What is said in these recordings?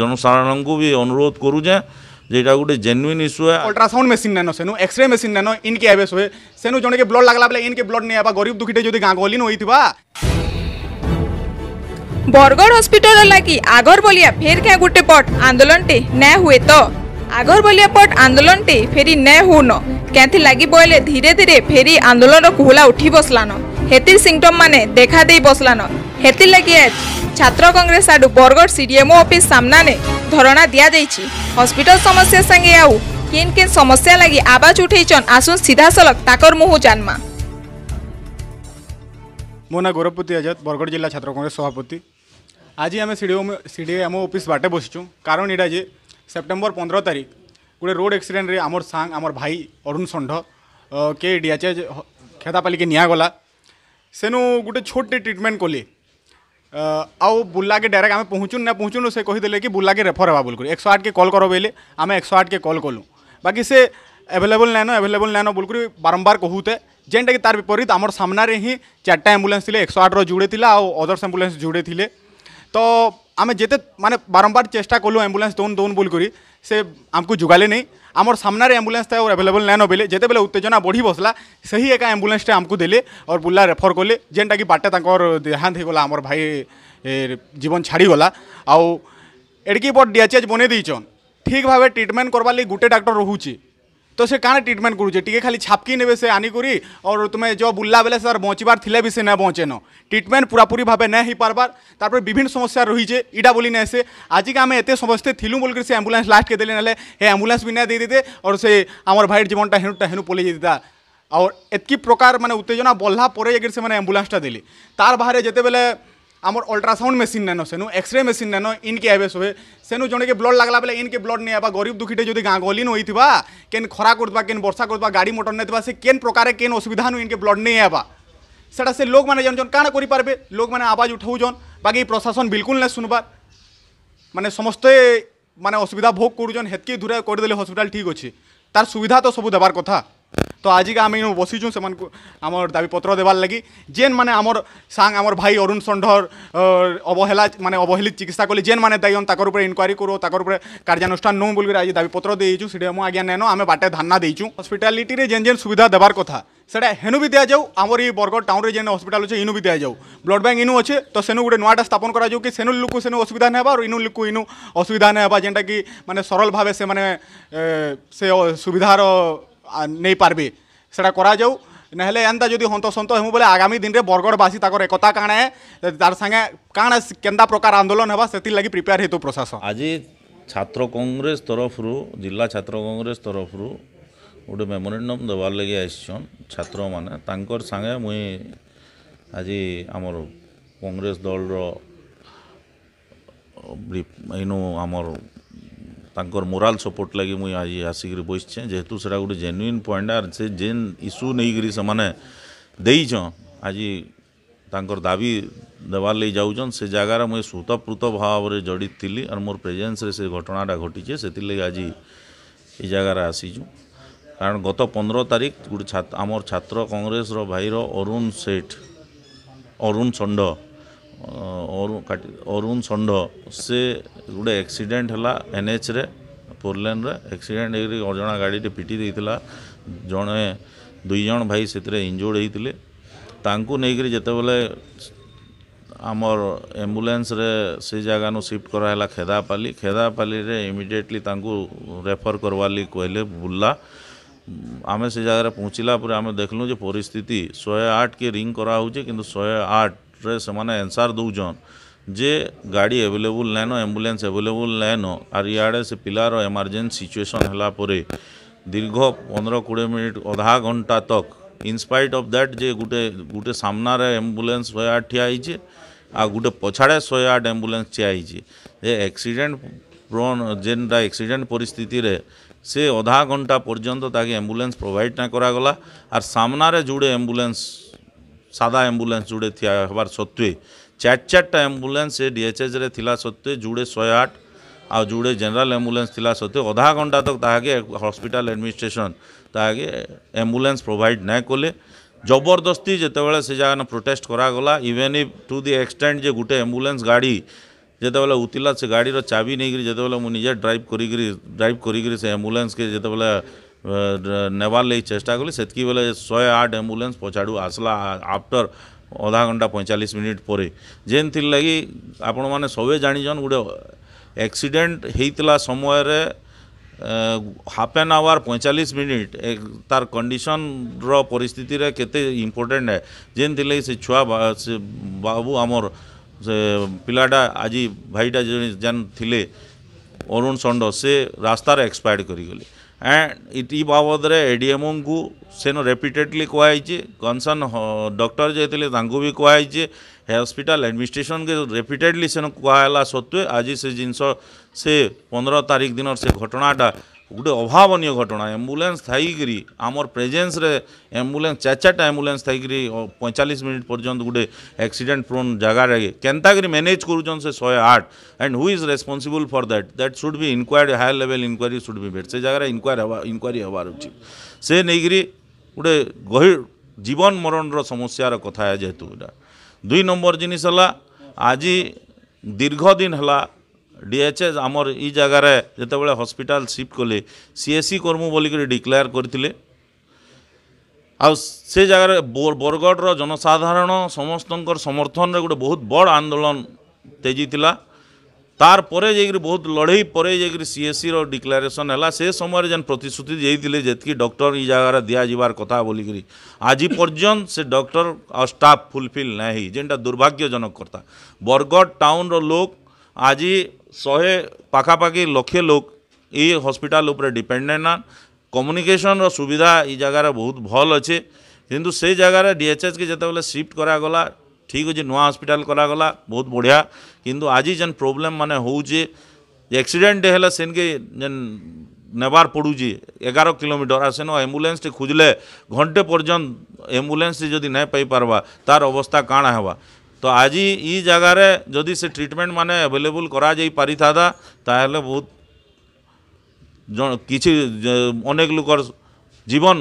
জনসাধারণকে বি অনুরোধ করুছে যে এটা গোটে জেনুইন ইস্যু অল্ট্রাসাউন্ড মেসিন নেন সেনু এক্সরে মেসিন নেন ইনকে এবে শুয়ে সেনু জনকে ব্লড লাগলা বেলা ইনকে ব্লড নিয়ে আবার গরিব দুঃখীটে যদি গাঁ গহলি নইথিবা বরগড় হসপিটাল লাগি আগরবলিয়া ফের কে গোটে পট আন্দোলনটি ন্যায় হুয়ে তো আগরবলিয়া পট আন্দোলনটি ফেরি ন্যায় হুন কেথি লাগি বইলে ধীরে ধীরে ফেরি আন্দোলনর কুহলা উঠি বসলান হেতির সিংটম মানে দেখা দেই বসলান ହେଥିଲାଗି ଆଜ୍ ଛାତ୍ର କଂଗ୍ରେସ ଆଡୁ ବରଗଡ଼ ସିଡିଏମ୍ଓ ଅଫିସ୍ ସାମ୍ନାରେ ଧରଣା ଦିଆଯାଇଛି ହସ୍ପିଟାଲ ସମସ୍ୟା ସାଙ୍ଗେ ଆଉ କେନ୍ କେନ୍ ସମସ୍ୟା ଲାଗି ଆବାଜ ଉଠେଇଛନ୍ ଆସୁନ୍ ସିଧାସଳଖ ତାକର ମୁହଁ ଜାନ୍ମା ମୋ ନାଁ ଗୌରବପତି ଆଜାଦ ବରଗଡ଼ ଜିଲ୍ଲା ଛାତ୍ର କଂଗ୍ରେସ ସଭାପତି ଆଜି ଆମେ ସିଡିଓ ସିଡିଏମ୍ଓ ଅଫିସ୍ ବାଟେ ବସିଛୁ କାରଣ ଏଇଟା ଯେ ସେପ୍ଟେମ୍ବର ପନ୍ଦର ତାରିଖ ଗୋଟେ ରୋଡ଼ ଆକ୍ସିଡେଣ୍ଟରେ ଆମର ସାଙ୍ଗ ଆମର ଭାଇ ଅରୁଣ ଷଣ୍ଢ କେ ଡିଆଚେ ଖେତାପାଲିକେ ନିଆଗଲା ସେନୁ ଗୋଟେ ଛୋଟଟେ ଟ୍ରିଟମେଣ୍ଟ କଲେ आउ बुल्ला के डायरेक्ट आम पहुँचुन ना पहुँचुन से कहीदेले कि बुल्ला के रेफर हे बोलकर एक सौ आठ के कल कर बोले आम एक सौ आठ के कल कलु बाकी से एभेलेबल नाइन एभेलेबल नाइन बोलकर बारंबार कहूते जेनटा कि तार विपरीत आम सामने ही चार्टा आम्बुलान्स थे एक सौ आठ रुड़े था आउ अदर्स आम्बुलान्स जोड़े थे तो আমি যেতে মানে বারম্বার চেষ্টা করলো অ্যাম্বুলেন্স দৌন দৌন বলি করে সে আমি যোগালে নেই আমার সামনারে অ্যাম্বুলেন্স তাই আভেলেবল নেন বেলে যেতবে উত্তেজনা বড়ি বসলা সেই একা আম্বুলেন্সটা আমি দেলে আর বুল্লা রেফর কলে যেটাকি বাটে তাঁর দেহান্ত হয়ে গলা আমার ভাই জীবন ছাড়িগলা আউ এটিকি বড় ডিএচএচ বনে দিয়েছন ঠিক ভাবে ট্রিটমেন্ট করবার লাগে গোটে ডাক্তার রহুছে तो से काण ट्रिटमेंट करुचे टी खाली छापकी ने से आनिकी और तुम्हें जो बुल्ला बेले सर बचार थे भी से ना बचेन ट्रिटमेंट पूरापूरी भाव ना हो पार्बार तापर विभिन्न समस्या रही है इटा बोली ना से आज के आम एत समस्ते थी बोल से आम्बुलान्स लास्ट के देले ना हे आम्बुलान्स भी ना दे देते और से आम भाई जीवन हेनुटा हेनु पलि जाता और एतकी प्रकार मैंने उत्तेजना बढ़ला पर जाकर दे तार बाहर जिते बेले আমার অল্ট্রাসাউন্ড মেসিন নেন সেনু এক্সরে মেসিন নেন ইনকে আইবে সবে সেনু জনকে ব্লড লাগলা বেলা ইনকে ব্লড নিয়ে আবার গরিব দুঃখীটে যদি গাঁ গলি নইবা কেন খরা করবা কেন বর্ষা করবা গাড়ি মোটর নেইথিবা সে কেন প্রকারে কেন অসুবিধা নু ইনকে ব্লড নিয়ে আবা সেটা সে লোক মানে জানুছন কাণ পারবে লোক মানে আওয়াজ উঠাউছন বাকি প্রশাসন বিলকুল না শুনবার মানে সমস্ত মানে অসুবিধা ভোগ করুছন হেতকি দূরে করে দেলে হসপিটাল ঠিক অছে তার সুবিধা তো সবু দেবার কথা তো আজকে আমি বসিছু সে আমার দাবিপত্র দেবার লাগি যেন মানে আমার সাং আমার ভাই অরুণ ষণ্ঢর অবহেলা মানে অবহেলিত চিকিৎসা কলি যেন মানে দায়ন তাকর উপরে ইনকোয়ারি করো তাকর উপরে কার্যানুষ্ঠান নৌ বলি আজ দাবিপত্র দিয়েছি সেটা মু আজ্ঞা নেন আমি বাটে ধারণা দিয়েছি হসপিটালিটিরে যেন যেন সুবিধা দেবার কথা সেটা হেনু বি দিয়া যাও আমার এই বরগড় টাউনরে যে হসপিটাল আছে ইনু বি দিয়া যাও ব্লড ব্যাঙ্ক ইনু আছে তো সেনু গোটে নয়টা স্থাপন করা যাও কি সেনু লুকু সেনু অসুবিধা না আর ইনু লুকু ইনু অসুবিধা না যেটা কি মানে সরল ভাবে সে মানে সে সুবিধার নেই পারবে সেটা করা যাও নহলে এন্তা যদি হন্তসন্ত হেমু বলে আগামী দিনে বরগড়বাসী তাকর একতা কাণে তার সাথে কাণ কেন্দা প্রকার আন্দোলন হবা সেতির লাগি প্রিপেয়ার হেতু প্রশাসন আজি ছাত্র কংগ্রেস তরফরু জেলা ছাত্র কংগ্রেস তরফরু গোটে মেমোরেন্ডম দেবার লাগে আসছন ছাত্র মানে তাঙ্কর সাথে মুই আজি আমার কংগ্রেস দলর ইনু আমার ତାଙ୍କର ମୋରାଲ୍ ସପୋର୍ଟ ଲାଗି ମୁଇଁ ଆଜି ଆସିକିରି ବସିଛେଁ ଯେହେତୁ ସେଟା ଗୋଟେ ଜେନ୍ୟୁନ୍ ପଏଣ୍ଟ ଆର୍ ସେ ଯେନ୍ ଇସ୍ୟୁ ନେଇକିରି ସେମାନେ ଦେଇଛନ୍ ଆଜି ତାଙ୍କର ଦାବି ଦେବାର୍ ଲାଗି ଯାଉଛନ୍ ସେ ଜାଗାରେ ମୁଇଁ ସ୍ୱତଃପୃତ ଭାବରେ ଜଡ଼ିତ ଥିଲି ଆର୍ ମୋର ପ୍ରେଜେନ୍ସରେ ସେ ଘଟଣାଟା ଘଟିଛେ ସେଥିର୍ଲାଗି ଆଜି ଏ ଜାଗାରେ ଆସିଛୁ କାରଣ ଗତ ପନ୍ଦର ତାରିଖ ଗୋଟେ ଆମର ଛାତ୍ର କଂଗ୍ରେସର ଭାଇର ଅରୁଣ ସେଠ ଅରୁଣ ଷଣ୍ଢ अरुण षंड से गोटे एक्सीडेट है एन एच रे फोरलेन एक्सीडेट हो अजा गाड़ी पिटी देता जड़े दुईज भाई से इंजोर्ड होते नहींक्र जितेबले आमर एम्बुलांस रे से जगानु सिफ्ट कराला खेदापाली खेदापाली रे इमिडिएटली रेफर करवा कहले बुल्ला आमे से जगह पहुँचला देखल जो शहे आठ के रिंग करा कराऊ कि शहे आठ ସେମାନେ ଏନ୍ସାର୍ ଦେଉଛନ୍ ଯେ ଗାଡ଼ି ଆଭେଲେବୁଲ୍ ନାଇଁନ ଆମ୍ବୁଲାନ୍ସ ଆଭେଲେବୁଲ୍ ନାଇଁନ ଆର୍ ଇଆଡ଼େ ସେ ପିଲାର ଏମର୍ଜେନ୍ସି ସିଚୁଏସନ୍ ହେଲା ପରେ ଦୀର୍ଘ ପନ୍ଦର କୋଡ଼ିଏ ମିନିଟ୍ ଅଧା ଘଣ୍ଟା ତକ୍ ଇନ୍ସ୍ପାଇଟ୍ ଅଫ୍ ଦ୍ୟାଟ୍ ଯେ ଗୋଟେ ଗୋଟେ ସାମ୍ନାରେ ଆମ୍ବୁଲାନ୍ସ ଶହେ ଆଠ ଠିଆ ହେଇଛେ ଆଉ ଗୋଟେ ପଛାଡ଼େ ଶହେ ଆଠ ଆମ୍ବୁଲାନ୍ସ ଠିଆ ହେଇଛେ ଯେ ଆକ୍ସିଡେଣ୍ଟ ପ୍ରନ୍ ଯେନ୍ଟା ଏକ୍ସିଡ଼େଣ୍ଟ ପରିସ୍ଥିତିରେ ସେ ଅଧା ଘଣ୍ଟା ପର୍ଯ୍ୟନ୍ତ ତାକେ ଆମ୍ବୁଲାନ୍ସ ପ୍ରୋଭାଇଡ଼୍ ନା କରାଗଲା ଆର୍ ସାମ୍ନାରେ ଯୁଡ଼େ ଆମ୍ବୁଲାନ୍ସ ସାଧା ଆମ୍ବୁଲାନ୍ସ ଯୋଡ଼େ ଠିଆ ହେବାର ସତ୍ତ୍ୱେ ଚାରି ଚାରିଟା ଆମ୍ବୁଲାନ୍ସ ସେ ଡିଏଚ୍ଏଚ୍ରେ ଥିଲା ସତ୍ତ୍ୱେ ଯୋଡ଼େ ଶହେ ଆଠ ଆଉ ଯୋଡ଼େ ଜେନେରାଲ୍ ଆମ୍ବୁଲାନ୍ସ ଥିଲା ସତ୍ତ୍ୱେ ଅଧା ଘଣ୍ଟା ତକ ତାହାକେ ହସ୍ପିଟାଲ ଆଡ଼ମିନିଷ୍ଟ୍ରେସନ୍ ତାହାକେ ଆମ୍ବୁଲାନ୍ସ ପ୍ରୋଭାଇଡ଼ ନାଇଁ କଲେ ଜବରଦସ୍ତି ଯେତେବେଳେ ସେ ଜାଗାନ ପ୍ରୋଟେଷ୍ଟ କରାଗଲା even if to the extent ଯେ ଗୋଟେ ଆମ୍ବୁଲାନ୍ସ ଗାଡ଼ି ଯେତେବେଳେ ଉତିଲା ସେ ଗାଡ଼ିର ଚାବି ନେଇକରି ଯେତେବେଳେ ମୁଁ ନିଜେ ଡ୍ରାଇଭ୍ କରିକିରି ଡ୍ରାଇଭ୍ କରିକିରି ସେ ଆମ୍ବୁଲାନ୍ସକେ ଯେତେବେଳେ ନେବାର୍ ଲାଗି ଚେଷ୍ଟା କଲି ସେତ୍କି ବେଲେ ଶହେ ଆଠ ଆମ୍ବୁଲାନ୍ସ ପଛାଡ଼ୁ ଆସ୍ଲା ଆଫ୍ଟର୍ ଅଧା ଘଣ୍ଟା ପଇଁଚାଳିଶ ମିନିଟ୍ ପରେ ଯେନ୍ଥିର୍ ଲାଗି ଆପଣମାନେ ସବେ ଜାଣିଛନ୍ ଗୋଟେ ଆକ୍ସିଡେଣ୍ଟ ହେଇଥିଲା ସମୟରେ ହାଫ୍ ଆନ୍ ଆୱାର୍ ପଇଁଚାଳିଶ ମିନିଟ୍ ତାର୍ କଣ୍ଡିସନ୍ର ପରିସ୍ଥିତିରେ କେତେ ଇମ୍ପୋର୍ଟାଣ୍ଟ ହେ ଯେନ୍ଥିର୍ ଲାଗି ସେ ଛୁଆ ସେ ବାବୁ ଆମର୍ ସେ ପିଲାଟା ଆଜି ଭାଇଟା ଯେନ୍ ଥିଲେ ଅରୁଣ ଷଣ୍ଡ ସେ ରାସ୍ତାରେ ଏକ୍ସପାୟାର୍ଡ଼ କରିଗଲେ and iti બાબદરે એડીએમઓଙ୍କୁ ସେନ ରେପିଟେଡ଼ଲି କୁହାହେଇଛି କନସର୍ନ ଡକ୍ଟର ଯେ ଥିଲେ ତାଙ୍କୁ ବି କୁହାହେଇଛି ହସ୍ପିଟାଲ ଆଡ଼ମିନିଷ୍ଟ୍ରେସନକେ ରେପିଟେଡ଼ଲି ସେନ କୁହାହେଲା ସତ୍ତ୍ୱେ ଆଜି ସେ ଜିନିଷ ସେ ପନ୍ଦର ତାରିଖ ଦିନର ସେ ଘଟଣାଟା ଗୋଟେ ଅଭାବନୀୟ ଘଟଣା ଆମ୍ବୁଲାନ୍ସ ଥାଇକିରି ଆମର ପ୍ରେଜେନ୍ସରେ ଆମ୍ବୁଲାନ୍ସ ଚାରି ଚାରିଟା ଆମ୍ବୁଲାନ୍ସ ଥାଇକିରି ପଇଁଚାଳିଶ ମିନିଟ୍ ପର୍ଯ୍ୟନ୍ତ ଗୋଟେ ଆକ୍ସିଡେଣ୍ଟ ପ୍ରୋନ୍ ଜାଗାରେ କେନ୍ତାକିରି ମ୍ୟାନେଜ୍ କରୁଛନ୍ ସେ ଶହେ ଆଠ and who is responsible for that that should be inquiry higher level inquiry should be ଭେଟ୍ ସେ ଜାଗାରେ ଇନକ୍ୱାରି ହେବା ଇନକ୍ୱାରି ହେବାର ଉଚିତ ସେ ନେଇକିରି ଗୋଟେ ଗହିର ଜୀବନ ମରଣର ସମସ୍ୟାର କଥା ଯେହେତୁ ଏଇଟା ଦୁଇ ନମ୍ବର ଜିନିଷ ହେଲା ଆଜି ଦୀର୍ଘ ଦିନ ହେଲା ডিএচএস আমার ই জায়গায় যেতবে হসপিটাল সিফ্ট কলে সিএসি কর্মু বলিকি ডিক্লেয়ার করে আউ সে জায়গায় বরগড়র জনসাধারণ সমস্ত সমর্থনের গোটে বহুত বড় আন্দোলন তেজি লা তারপরে যাই বহু লড়াই পরে যাই সিএসি রিক্লারেসন হল সে সময় যে প্রতিশ্রুতি দিয়ে যেতকি ডক্টর এই জায়গার দিয়া যাবার কথা বলিকি আজ পর্যন্ত সে ডক্টর আর স্টাফ ফুলফিল না হই যেটা দুর্ভাগ্যজনক কথা বরগড় টাউন লোক ଆଜି ଶହେ ପାଖାପାଖି ଲକ୍ଷେ ଲୋକ୍ ଇ ହସ୍ପିଟାଲ୍ ଉପରେ ଡିପେଣ୍ଡେଣ୍ଟ ନା କମ୍ୟୁନିକେସନ୍ର ସୁବିଧା ଇ ଜାଗାରେ ବହୁତ ଭଲ୍ ଅଛେ କିନ୍ତୁ ସେ ଜାଗାରେ ଡିଏଚ୍ଏଚ୍କେ ଯେତେବେଳେ ସିଫ୍ଟ କରାଗଲା ଠିକ୍ ଅଛେ ନୂଆ ହସ୍ପିଟାଲ୍ କରାଗଲା ବହୁତ ବଢ଼ିଆ କିନ୍ତୁ ଆଜି ଯେନ୍ ପ୍ରୋବ୍ଲେମ୍ ମାନେ ହେଉଛେ ଏକ୍ସିଡେଣ୍ଟଟେ ହେଲେ ସେନ୍କେ ଯେନ୍ ନେବାର୍ ପଡ଼ୁଛେ ଏଗାର କିଲୋମିଟର ଆର୍ ସେନ ଆମ୍ବୁଲାନ୍ସଟେ ଖୋଜିଲେ ଘଣ୍ଟେ ପର୍ଯ୍ୟନ୍ତ ଆମ୍ବୁଲାନ୍ସଟେ ଯଦି ନାଇଁ ପାଇପାର୍ବା ତାର୍ ଅବସ୍ଥା କାଣା ହେବା তো ଆଜି ଇ ଜାଗାରେ ଯଦି ସେ ଟ୍ରିଟମେଣ୍ଟ ମାନେ ଆଭେଲେବୁଲ୍ କରାଯାଇପାରିଥାନ୍ତା ତାହେଲେ ବହୁତ କିଛି ଅନେକ ଲୋକର ଜୀବନ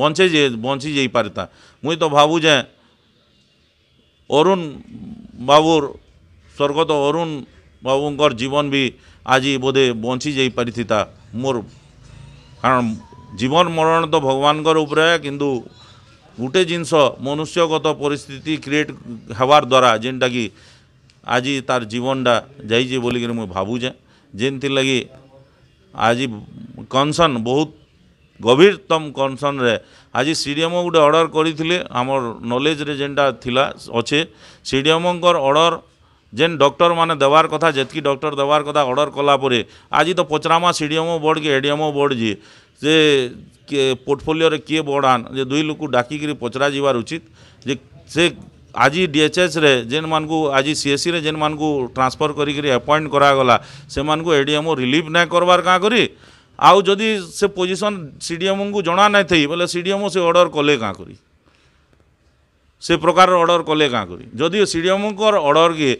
ବଞ୍ଚେଇ ବଞ୍ଚି ଯାଇପାରିଥା ମୁଇଁ ତ ଭାବୁଛେ ଅରୁଣ ବାବୁର ସ୍ୱର୍ଗତ ଅରୁଣ ବାବୁଙ୍କର ଜୀବନ ବି ଆଜି ବୋଧେ ବଞ୍ଚି ଯାଇପାରିଥିତା ମୋର କାରଣ ଜୀବନ ମରଣ ତ ଭଗବାନଙ୍କର ଉପରେ କିନ୍ତୁ গোটে জিনিস মনুষ্যগত পরিস্থিতি ক্রিয়েট হওয়ার দ্বারা যেটা কি আজি তার জীবনটা যাইছে বলিকি মু ভাবুছে যেনথির লাগি আজি কনসর্ন বহুত গভীরতম কনসর্নরে আজি সিডিএমও গোটে অর্ডর করে আমার নলেজরে যেটা লা অছে সিডিএমঙ্কর অর্ডর যেন ডক্টর মানে দেওয়ার কথা যেতকি ডক্টর দেওয়ার কথা অর্ডর কলাপরে আজি তো পচরামা সিডিএমও বোর্ড কি এডিএমও বোর্ড যে ଯେ ପୋର୍ଟଫୋଲିଓରେ କିଏ ବଡ଼ାନ୍ ଯେ ଦୁଇ ଲୋକକୁ ଡାକିକିରି ପଚରାଯିବାର ଉଚିତ ଯେ ସେ ଆଜି ଡିଏଚ୍ଏସ୍ରେ ଯେନ୍ମାନଙ୍କୁ ଆଜି ସିଏସିରେ ଯେନ୍ମାନଙ୍କୁ ଟ୍ରାନ୍ସଫର୍ କରିକିରି ଆପଏଣ୍ଟ କରାଗଲା ସେମାନଙ୍କୁ ଏଡିଏମ୍ଓ ରିଲିଭ୍ ନାଇଁ କରବାର୍ କାଁ କରି ଆଉ ଯଦି ସେ ପୋଜିସନ୍ ସିଡିଏମ୍ଓଙ୍କୁ ଜଣା ନାଇଁ ଥାଇ ବୋଲେ ସିଡିଏମ୍ଓ ସେ ଅର୍ଡ଼ର୍ କଲେ କାଁ କରି ସେ ପ୍ରକାର ଅର୍ଡ଼ର୍ କଲେ କାଁ କରି ଯଦି ସିଡିଏମ୍ଓଙ୍କର ଅର୍ଡ଼ର୍କେ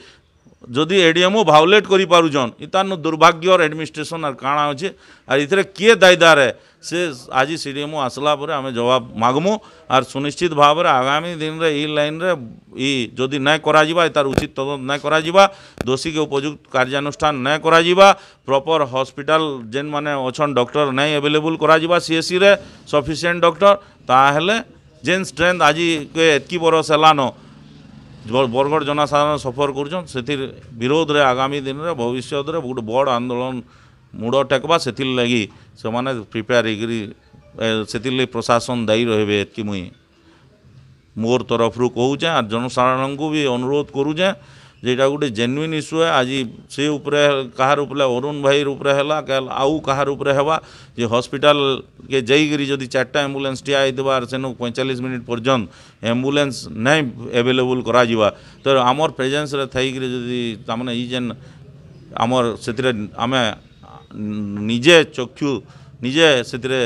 যদি এডিএমও ভাওলেট করে পুজন ইতার দুর্ভাগ্যর আডমিনিষ্ট্রেসন আর কাণা অছে আর এতে কি দায়দার সে আজ সিডিএমও আসলা পরে আমি জবাব মাগমু আর সুনিশ্চিত ভাবে আগামী দিনে এই লাইনরে ই যদি না করা যা তার উচিত তদন্ত না করা যা দোষীকে উপযুক্ত কার্যানুষ্ঠান না করা যা প্রপর হসপিটাল যেন মানে অছন ডক্টর নাই এভেলেবল করা যা সিএসি রে সফিসিয়েন্ট ডক্টর তাহলে যেন স্ট্রেংথ আজকে এতকি বরস হলানো বরগড় জনসাধারণ সফর করছেন সেটির বিরোধরে আগামী দিনের ভবিষ্যতরে গোটে বড় আন্দোলন মুড় টেকবা সেতির লাগি সেমানে প্রিপেয়ার হইকি সেতির লাগি প্রশাসন দায়ী রহবে এতকি মুই মোর তরফরু কହୁছে আর জনসাধারণকে বি অনুরোধ করুছে যেটা গোটে জেনুইন ইস্যু আজি সে উপরে কাহার উপরে অরুণ ভাইর উপরে হেলা কাল আউ কাহার উপরে হওয়া যে হসপিটাল কে যাইকি যদি চারটা আম্বুলেন্স ঠিয়া হইতবার সেনু পঁয়চাল্লিশ মিনিট পর্যন্ত আম্বুলেন্স নাই এভেলেবল করা যা তো আমার প্রেজেন্সরে থাইকি যদি তামানে ই যেন আমার সেতিরে আমি নিজে চক্ষু নিজে সেতিরে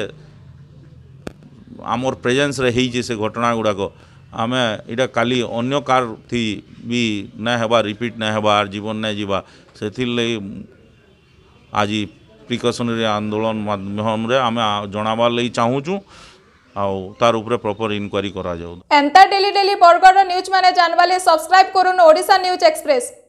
আমার প্রেজেন্সরে হয়েছে সে ঘটনা গুড়াক ଆମେ ଇଟା କାଲି ଅନ୍ୟ କାର୍ଥି ବି ନାଇଁ ହେବାର୍ ରିପିଟ୍ ନାଇଁ ହେବାର୍ ଜୀବନ ନାଇଁ ଯିବା ସେଥିର୍ଲାଗି ଆଜି ପ୍ରିକସନାରୀ ଆନ୍ଦୋଳନ ମାଧ୍ୟମରେ ଆମେ ଜଣାବାର୍ ଲାଗି ଚାହୁଁଛୁ ଆଉ ତାର ଉପରେ ପ୍ରପର ଇନକ୍ୱାରୀ କରାଯାଉ ଏନ୍ତା ଡେଲି ଡେଲି ବରଗଡ଼ର ନ୍ୟୁଜ୍ ମାନେ ଜାଣିବାର୍ ଲାଗି ସବସ୍କ୍ରାଇବ୍ କରୁନ୍ ଓଡ଼ିଶା ନ୍ୟୁଜ୍ ଏକ୍ସପ୍ରେସ୍